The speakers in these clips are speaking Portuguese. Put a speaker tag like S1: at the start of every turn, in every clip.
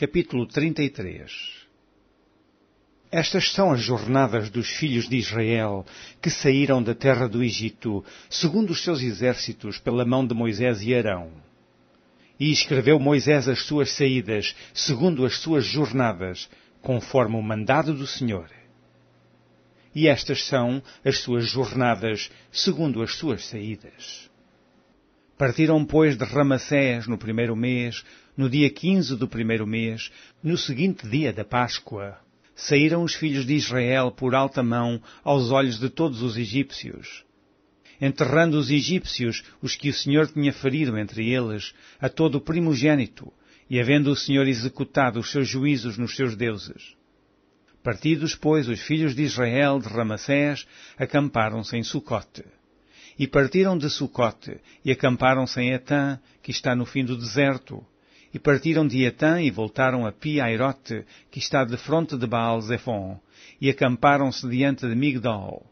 S1: capítulo 33 Estas são as jornadas dos filhos de Israel que saíram da terra do Egito, segundo os seus exércitos, pela mão de Moisés e Arão. E escreveu Moisés as suas saídas, segundo as suas jornadas, conforme o mandado do Senhor. E estas são as suas jornadas, segundo as suas saídas. Partiram, pois, de Ramacés no primeiro mês, no dia quinze do primeiro mês, no seguinte dia da Páscoa. Saíram os filhos de Israel por alta mão aos olhos de todos os egípcios enterrando os egípcios, os que o Senhor tinha ferido entre eles, a todo o primogênito, e havendo o Senhor executado os seus juízos nos seus deuses. Partidos, pois, os filhos de Israel de Ramacés, acamparam-se em Sucote. E partiram de Sucote e acamparam-se em Etã, que está no fim do deserto. E partiram de Etã e voltaram a Piairote, que está defronte de Baal-Zephon, e acamparam-se diante de Migdol.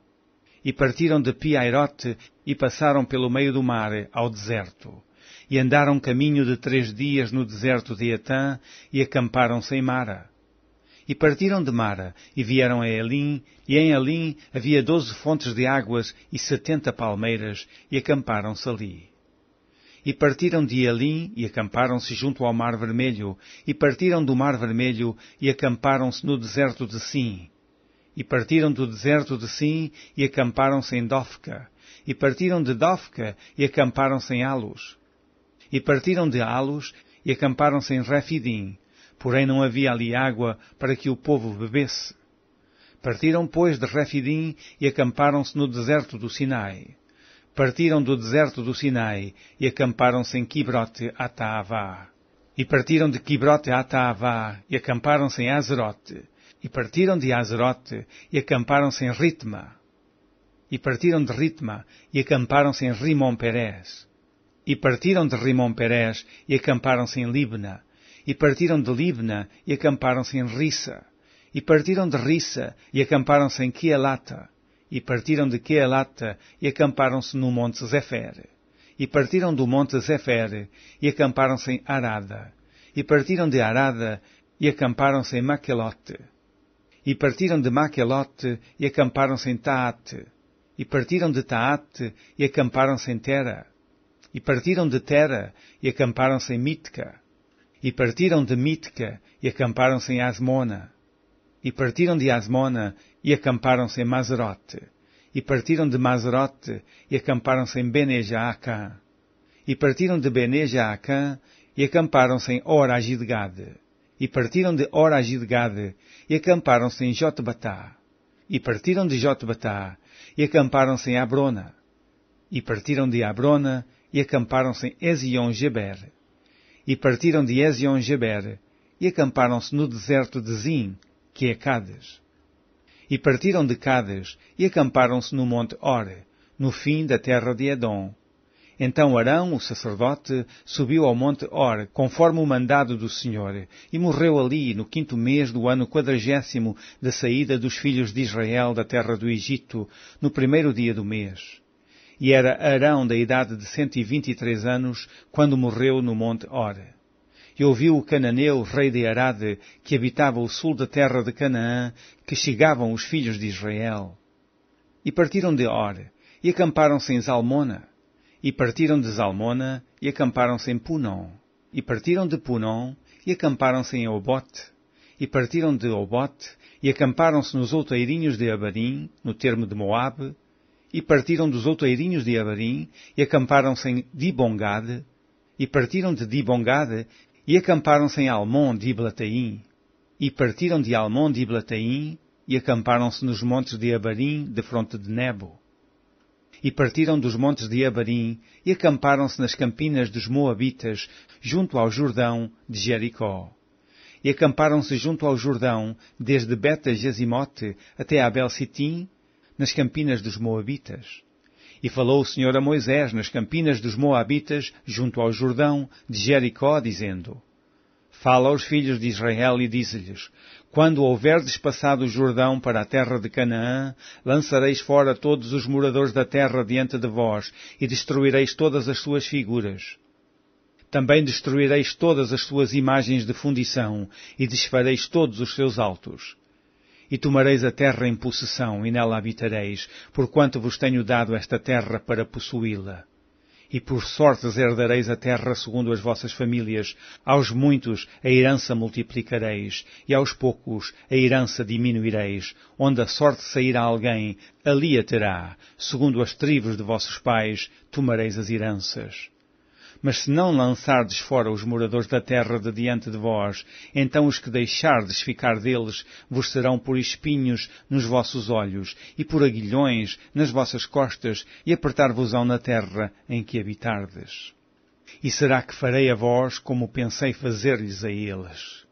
S1: E partiram de Piairote e passaram pelo meio do mar ao deserto. E andaram caminho de três dias no deserto de Etã e acamparam-se em Mara e partiram de Mara, e vieram a Elim, e em Elim havia doze fontes de águas e setenta palmeiras, e acamparam-se ali. E partiram de Elim, e acamparam-se junto ao Mar Vermelho, e partiram do Mar Vermelho, e acamparam-se no deserto de Sim. E partiram do deserto de Sim, e acamparam-se em Dofca. E partiram de Dofca, e acamparam-se em Alus. E partiram de Alus, e acamparam-se em Refidim porém não havia ali água para que o povo bebesse. Partiram, pois, de Refidim e acamparam-se no deserto do Sinai. Partiram do deserto do Sinai e acamparam-se em Kibrote Ataavá. E partiram de Kibrote Ataavá e acamparam-se em Azerote. E partiram de Azerote e acamparam-se em Ritma. E partiram de Ritma e acamparam-se em Rimon Perez. E partiram de Rimon Perez e acamparam-se em Libna e partiram de Libna e acamparam-se em Rissa. E partiram de Rissa e acamparam-se em Quielata. E partiram de Quielata e acamparam-se no monte Zefer. E partiram do monte Zefer e acamparam-se em Arada. E partiram de Arada e acamparam-se em Maquelote. E partiram de Maquelote e acamparam-se em Taate. E partiram de Taate e acamparam-se em Tera. E partiram de Tera e acamparam-se em Mitka e partiram de Mítica e acamparam-se em Asmona. E partiram de Asmona e acamparam-se em Mazerote. E partiram de Mazerote e acamparam-se em Benejaacã. E partiram de Benejaacã e acamparam-se em Oragidgade. E partiram de Oragidgade e acamparam-se em Jotbatá. E partiram de Jotbatá e acamparam-se em Abrona. E partiram de Abrona e acamparam-se em Ezion-Geber e partiram de Ezion-Geber e acamparam-se no deserto de Zin, que é Cades. E partiram de Cades e acamparam-se no monte Ore, no fim da terra de Edom. Então Arão, o sacerdote, subiu ao monte Or, conforme o mandado do Senhor, e morreu ali no quinto mês do ano quadragésimo da saída dos filhos de Israel da terra do Egito, no primeiro dia do mês e era Arão da idade de três anos quando morreu no monte Or. E ouviu o cananeu, rei de Arade, que habitava o sul da terra de Canaã, que chegavam os filhos de Israel. E partiram de Or, e acamparam-se em Zalmona. E partiram de Zalmona, e acamparam-se em Punom. E partiram de Punom, e acamparam-se em Obote. E partiram de Obote, e acamparam-se nos outeirinhos de Abarim, no termo de Moabe, e partiram dos outeirinhos de Abarim e acamparam-se em Dibongade, e partiram de Dibongade e acamparam-se em Almon de Iblataim, e partiram de Almon de Iblataim e acamparam-se nos montes de Abarim, de fronte de Nebo. E partiram dos montes de Abarim e acamparam-se nas campinas dos Moabitas, junto ao Jordão de Jericó. E acamparam-se junto ao Jordão, desde Beta-Jezimote até Abel-Sitim, nas campinas dos Moabitas. E falou o Senhor a Moisés nas campinas dos Moabitas, junto ao Jordão, de Jericó, dizendo, Fala aos filhos de Israel e dize-lhes, Quando houverdes passado o Jordão para a terra de Canaã, lançareis fora todos os moradores da terra diante de vós, e destruireis todas as suas figuras. Também destruireis todas as suas imagens de fundição, e desfareis todos os seus altos e tomareis a terra em possessão, e nela habitareis, porquanto vos tenho dado esta terra para possuí-la. E por sortes herdareis a terra segundo as vossas famílias, aos muitos a herança multiplicareis, e aos poucos a herança diminuireis, onde a sorte sair a alguém, ali a terá, segundo as tribos de vossos pais, tomareis as heranças. Mas se não lançardes fora os moradores da terra de diante de vós, então os que deixardes ficar deles vos serão por espinhos nos vossos olhos, e por aguilhões nas vossas costas, e apertar-vos-ão na terra em que habitardes. E será que farei a vós como pensei fazer-lhes a eles?